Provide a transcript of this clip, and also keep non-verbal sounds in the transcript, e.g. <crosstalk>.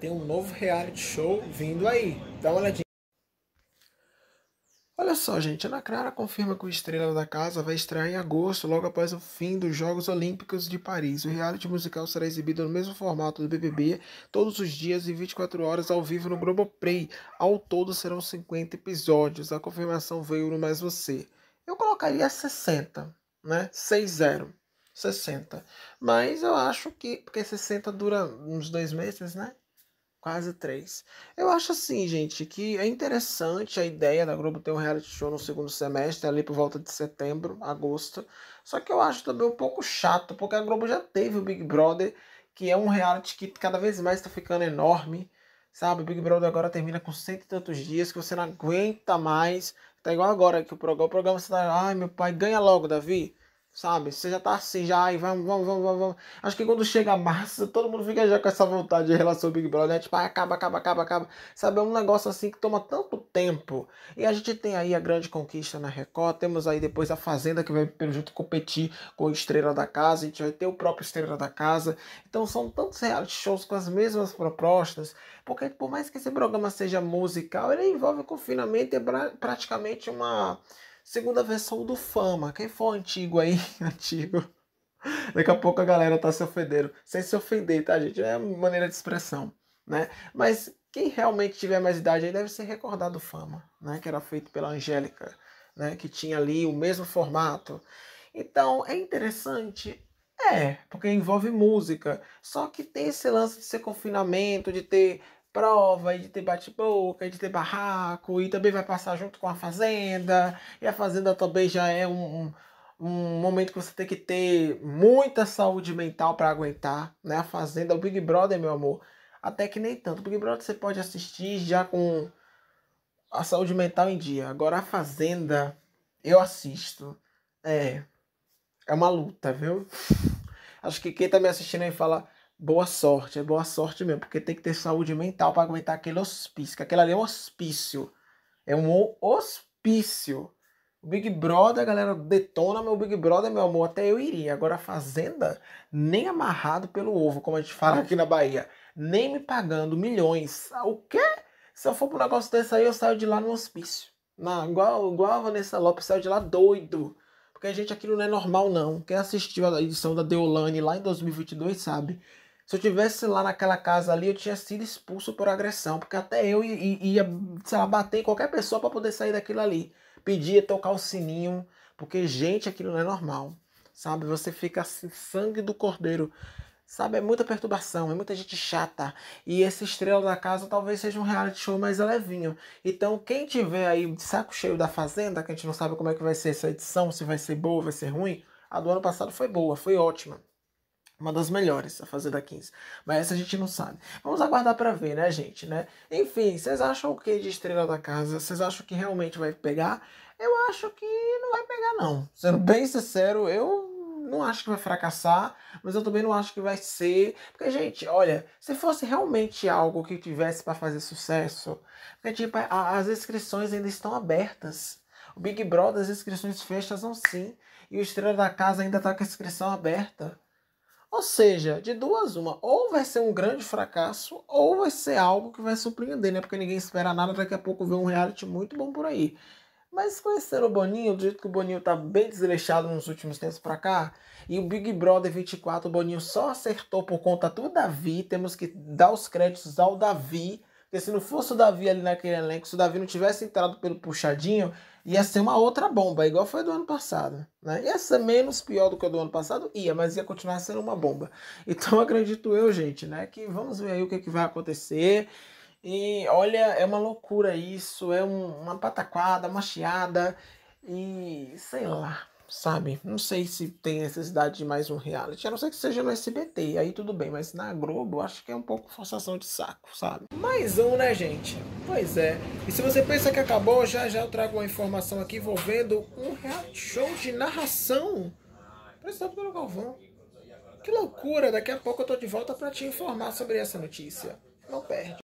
tem um novo reality show vindo aí. Dá uma olhadinha. Olha só, gente, Ana Clara confirma que o Estrela da Casa vai estrear em agosto, logo após o fim dos Jogos Olímpicos de Paris. O reality musical será exibido no mesmo formato do BBB, todos os dias e 24 horas ao vivo no Globoplay. Ao todo serão 50 episódios. A confirmação veio no Mais Você. Eu colocaria 60, né? 6-0. 60. Mas eu acho que. Porque 60 dura uns dois meses, né? Quase três. Eu acho assim, gente, que é interessante a ideia da Globo ter um reality show no segundo semestre, ali por volta de setembro, agosto. Só que eu acho também um pouco chato, porque a Globo já teve o Big Brother, que é um reality que cada vez mais está ficando enorme. Sabe, o Big Brother agora termina com cento e tantos dias que você não aguenta mais. Tá igual agora que o programa, o programa você tá, ai meu pai, ganha logo, Davi. Sabe? Você já tá assim, já, e vamos, vamos, vamos, vamos. Acho que quando chega massa, todo mundo fica já com essa vontade em relação ao Big Brother, né? Tipo, ah, acaba, acaba, acaba, acaba. Sabe? É um negócio assim que toma tanto tempo. E a gente tem aí a grande conquista na Record, temos aí depois a Fazenda que vai pelo junto competir com o Estrela da Casa, a gente vai ter o próprio Estrela da Casa. Então são tantos reality shows com as mesmas propostas, porque por mais que esse programa seja musical, ele envolve confinamento, é praticamente uma Segunda versão do Fama. Quem for antigo aí, <laughs> antigo. Daqui a pouco a galera tá se ofendendo. Sem se ofender, tá, gente? É uma maneira de expressão, né? Mas quem realmente tiver mais idade aí deve ser recordado do Fama, né? Que era feito pela Angélica, né? Que tinha ali o mesmo formato. Então, é interessante? É, porque envolve música. Só que tem esse lance de ser confinamento, de ter prova, e de ter bate-boca, e de ter barraco, e também vai passar junto com a fazenda, e a fazenda também já é um, um, um momento que você tem que ter muita saúde mental para aguentar, né? A fazenda, o Big Brother, meu amor, até que nem tanto. O Big Brother você pode assistir já com a saúde mental em dia. Agora a fazenda, eu assisto. É, é uma luta, viu? Acho que quem tá me assistindo aí fala, boa sorte, é boa sorte mesmo, porque tem que ter saúde mental para aguentar aquele hospício, que aquela ali é um hospício. É um hospício. O Big Brother, a galera, detona meu Big Brother, meu amor, até eu iria. Agora a Fazenda, nem amarrado pelo ovo, como a gente fala aqui na Bahia, nem me pagando milhões. Ah, o quê? Se eu for para um negócio desse aí, eu saio de lá no hospício. Na, igual, igual a Vanessa Lopes saiu de lá doido. Porque, a gente, aquilo não é normal, não. Quem assistiu a edição da Deolane lá em 2022 sabe se eu tivesse lá naquela casa ali, eu tinha sido expulso por agressão, porque até eu ia, sei lá, bater em qualquer pessoa para poder sair daquilo ali. Pedia tocar o sininho, porque gente, aquilo não é normal, sabe? Você fica assim, sangue do cordeiro. Sabe, é muita perturbação, é muita gente chata. E esse Estrela da Casa talvez seja um reality show mais levinho. Então, quem tiver aí de saco cheio da Fazenda, que a gente não sabe como é que vai ser essa edição, se vai ser boa, vai ser ruim, a do ano passado foi boa, foi ótima. Uma das melhores a fazer da 15. Mas essa a gente não sabe. Vamos aguardar para ver, né, gente, né? Enfim, vocês acham o que de Estrela da Casa? Vocês acham que realmente vai pegar? Eu acho que não vai pegar, não. Sendo bem sincero, eu não acho que vai fracassar, mas eu também não acho que vai ser. Porque, gente, olha, se fosse realmente algo que tivesse para fazer sucesso, porque, tipo, a, as inscrições ainda estão abertas. O Big Brother, as inscrições fechas, não sim. E o Estrela da Casa ainda tá com a inscrição aberta. Ou seja, de duas uma, ou vai ser um grande fracasso, ou vai ser algo que vai surpreender, né? Porque ninguém espera nada, daqui a pouco vê um reality muito bom por aí. Mas conhecer o Boninho, do jeito que o Boninho tá bem desleixado nos últimos tempos pra cá, e o Big Brother 24, o Boninho só acertou por conta do Davi, temos que dar os créditos ao Davi, porque se não fosse o Davi ali naquele elenco, se o Davi não tivesse entrado pelo puxadinho, ia ser uma outra bomba, igual foi do ano passado. Né? Ia ser menos pior do que o do ano passado, ia, mas ia continuar sendo uma bomba. Então <laughs> acredito eu, gente, né? Que vamos ver aí o que, que vai acontecer. E olha, é uma loucura isso, é um, uma pataquada, uma chiada. E sei lá, sabe? Não sei se tem necessidade de mais um reality, a não ser que seja no SBT, aí tudo bem, mas na Globo acho que é um pouco forçação de saco, sabe? Mais um, né, gente? Pois é. E se você pensa que acabou, já já eu trago uma informação aqui envolvendo um reality show de narração apresentado pelo Galvão. Que loucura, daqui a pouco eu tô de volta para te informar sobre essa notícia. Não perde.